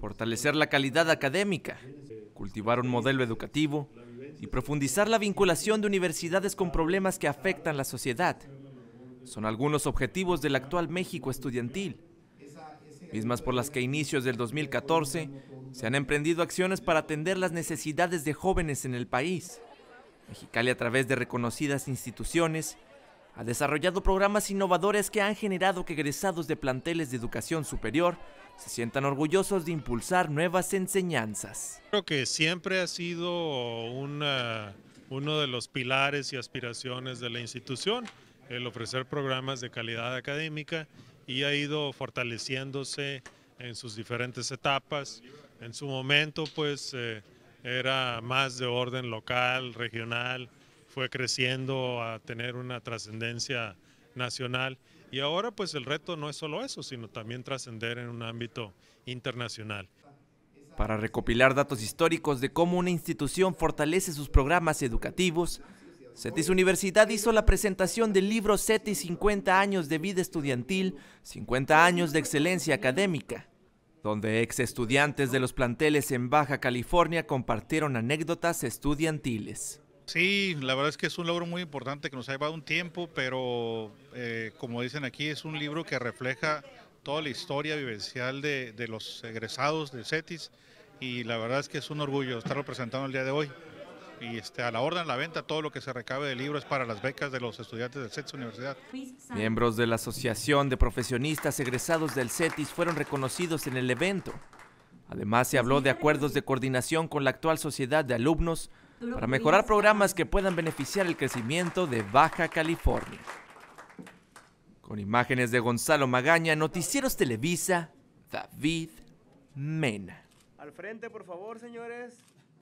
fortalecer la calidad académica, cultivar un modelo educativo y profundizar la vinculación de universidades con problemas que afectan la sociedad. Son algunos objetivos del actual México estudiantil, mismas por las que a inicios del 2014 se han emprendido acciones para atender las necesidades de jóvenes en el país. Mexicali a través de reconocidas instituciones ha desarrollado programas innovadores que han generado que egresados de planteles de educación superior se sientan orgullosos de impulsar nuevas enseñanzas. Creo que siempre ha sido uno de los pilares y aspiraciones de la institución el ofrecer programas de calidad académica y ha ido fortaleciéndose en sus diferentes etapas. En su momento pues eh, era más de orden local, regional, fue creciendo a tener una trascendencia nacional. Y ahora pues el reto no es solo eso, sino también trascender en un ámbito internacional. Para recopilar datos históricos de cómo una institución fortalece sus programas educativos, CETIS Universidad hizo la presentación del libro CETIS 50 años de vida estudiantil, 50 años de excelencia académica, donde ex estudiantes de los planteles en Baja California compartieron anécdotas estudiantiles. Sí, la verdad es que es un logro muy importante que nos ha llevado un tiempo, pero eh, como dicen aquí, es un libro que refleja toda la historia vivencial de, los egresados del CETIS y la verdad es que es un orgullo estarlo presentando el día de hoy. Y este, a la orden, la venta, todo lo que se recabe de libros es para las becas de los estudiantes del CETIS Universidad. Miembros de la Asociación de Profesionistas Egresados del CETIS fueron reconocidos en el evento. Además, se habló de acuerdos de coordinación con la actual Sociedad de Alumnos, para mejorar programas ah. que puedan beneficiar el crecimiento de Baja California. Con imágenes de Gonzalo Magaña, Noticieros Televisa, David Mena. Al frente, por favor, señores.